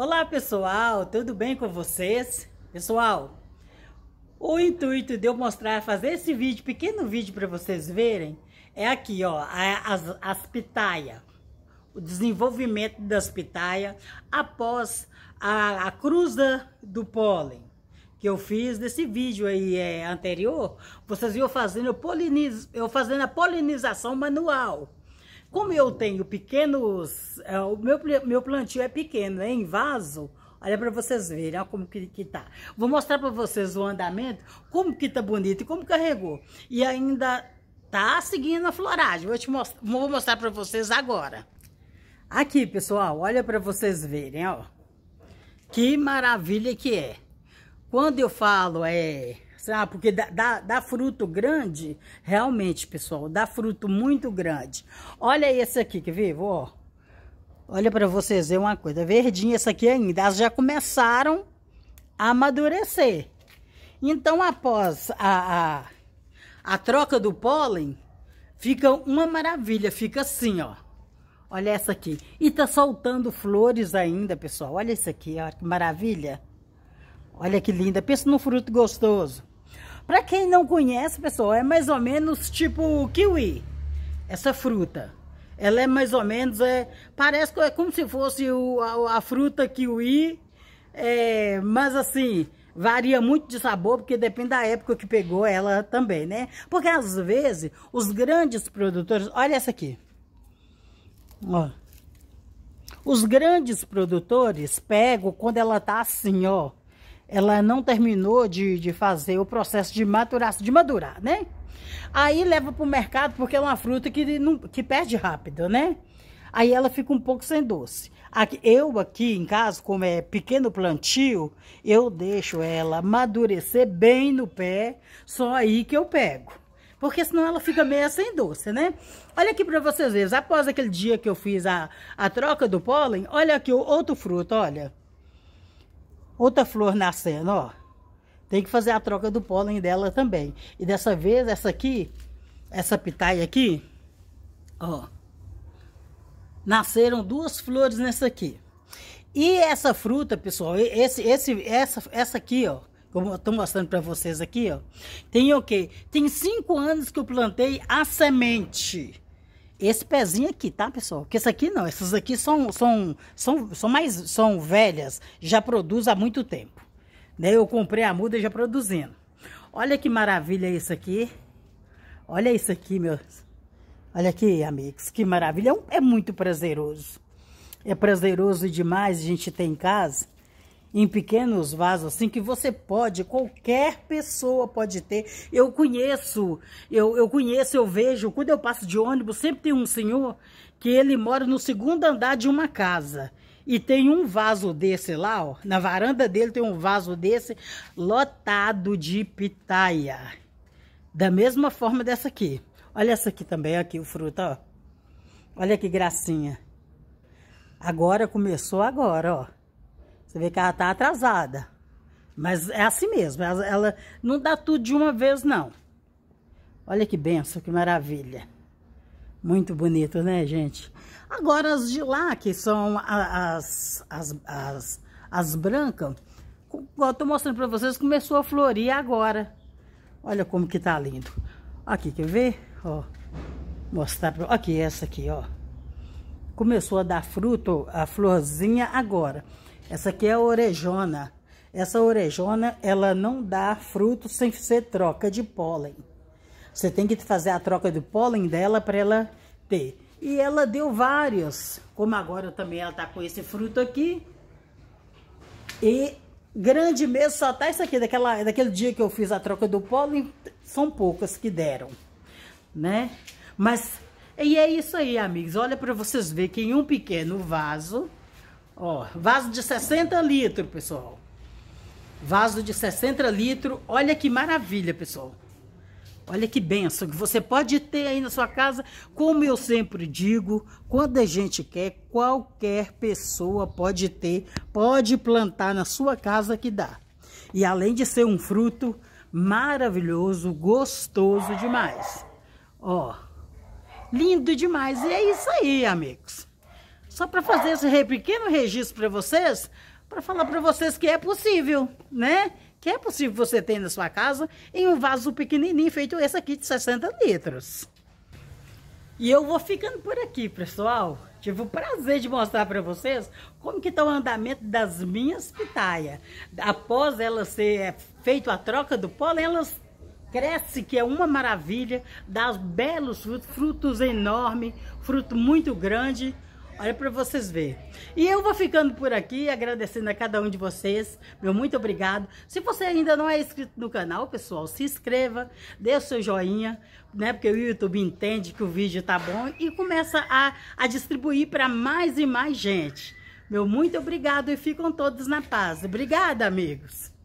Olá pessoal, tudo bem com vocês? Pessoal, o intuito de eu mostrar, fazer esse vídeo, pequeno vídeo para vocês verem, é aqui ó, as, as pitaias, o desenvolvimento das pitaia após a, a cruza do pólen que eu fiz nesse vídeo aí é, anterior, vocês viam fazendo eu, poliniz, eu fazendo a polinização manual. Como eu tenho pequenos, é, o meu, meu plantio é pequeno, é em vaso, Olha para vocês verem, ó, como que, que tá. Vou mostrar para vocês o andamento, como que tá bonito e como carregou. E ainda tá seguindo a floragem. Vou, te most vou mostrar para vocês agora. Aqui, pessoal, olha para vocês verem, ó. Que maravilha que é. Quando eu falo é mostrar, porque dá, dá, dá, fruto grande, realmente, pessoal, dá fruto muito grande. Olha esse aqui, que ver? Ó, olha para vocês ver uma coisa, verdinha essa aqui ainda, elas já começaram a amadurecer. Então, após a, a, a troca do pólen, fica uma maravilha, fica assim, ó. Olha essa aqui. E tá soltando flores ainda, pessoal. Olha isso aqui, ó, que maravilha. Olha que linda. Pensa num fruto gostoso. Para quem não conhece, pessoal, é mais ou menos tipo kiwi, essa fruta. Ela é mais ou menos, é, parece que é como se fosse o, a, a, fruta kiwi, é, mas assim, varia muito de sabor, porque depende da época que pegou ela também, né? Porque às vezes, os grandes produtores, olha essa aqui, ó. Os grandes produtores pegam quando ela tá assim, ó, ela não terminou de, de fazer o processo de maturação, de madurar, né? Aí leva para o mercado porque é uma fruta que, não, que perde rápido, né? Aí ela fica um pouco sem doce. Aqui, eu aqui em casa, como é pequeno plantio, eu deixo ela madurecer bem no pé, só aí que eu pego. Porque senão ela fica meio sem doce, né? Olha aqui para vocês verem, após aquele dia que eu fiz a, a troca do pólen, olha aqui o outro fruto, olha outra flor nascendo, ó. Tem que fazer a troca do pólen dela também. E dessa vez, essa aqui, essa pitaia aqui, ó. Nasceram duas flores nessa aqui. E essa fruta, pessoal, esse, esse, essa, essa aqui, ó. Como eu estou mostrando para vocês aqui, ó. Tem o okay, quê? Tem cinco anos que eu plantei a semente esse pezinho aqui, tá, pessoal? Porque isso aqui não, essas aqui são, são, são, são mais são velhas, já produz há muito tempo. Né? Eu comprei a muda já produzindo. Olha que maravilha isso aqui. Olha isso aqui, meus. Olha aqui, amigos, que maravilha. É, é muito prazeroso. É prazeroso demais a gente ter em casa em pequenos vasos, assim, que você pode, qualquer pessoa pode ter. Eu conheço, eu, eu conheço, eu vejo, quando eu passo de ônibus, sempre tem um senhor que ele mora no segundo andar de uma casa. E tem um vaso desse lá, ó, na varanda dele tem um vaso desse lotado de pitaia. Da mesma forma dessa aqui. Olha essa aqui também, aqui o fruto, ó. Olha que gracinha. Agora começou agora, ó. Você vê que ela tá atrasada. Mas é assim mesmo, ela, ela não dá tudo de uma vez, não. Olha que benção, que maravilha. Muito bonito, né, gente? Agora, as de lá, que são as, as, as, as brancas, eu tô mostrando para vocês, começou a florir agora. Olha como que tá lindo. Aqui, quer ver? Ó, mostrar pra... Aqui, essa aqui, ó. Começou a dar fruto, a florzinha agora. Essa aqui é a orejona. Essa orejona, ela não dá fruto sem ser troca de pólen. Você tem que fazer a troca do pólen dela para ela ter. E ela deu vários, como agora também ela tá com esse fruto aqui. E grande mesmo só tá isso aqui, daquela, daquele dia que eu fiz a troca do pólen, são poucas que deram, né? Mas, e é isso aí, amigos. Olha para vocês verem que em um pequeno vaso Ó, vaso de 60 litros, pessoal. Vaso de 60 litros. Olha que maravilha, pessoal. Olha que benção que você pode ter aí na sua casa. Como eu sempre digo, quando a gente quer, qualquer pessoa pode ter, pode plantar na sua casa que dá. E além de ser um fruto maravilhoso, gostoso demais. Ó, lindo demais. E é isso aí, amigo só para fazer esse pequeno registro para vocês, para falar para vocês que é possível, né? Que é possível você ter na sua casa em um vaso pequenininho feito esse aqui de 60 litros. E eu vou ficando por aqui, pessoal. Tive o prazer de mostrar para vocês como que está o andamento das minhas pitaias. Após ela ser é, feito a troca do pólen, elas cresce que é uma maravilha, dá belos frutos, frutos enormes, fruto muito grande. Olha para vocês verem. E eu vou ficando por aqui, agradecendo a cada um de vocês. Meu muito obrigado. Se você ainda não é inscrito no canal, pessoal, se inscreva, dê o seu joinha, né? Porque o YouTube entende que o vídeo tá bom e começa a, a distribuir para mais e mais gente. Meu muito obrigado e ficam todos na paz. Obrigada, amigos.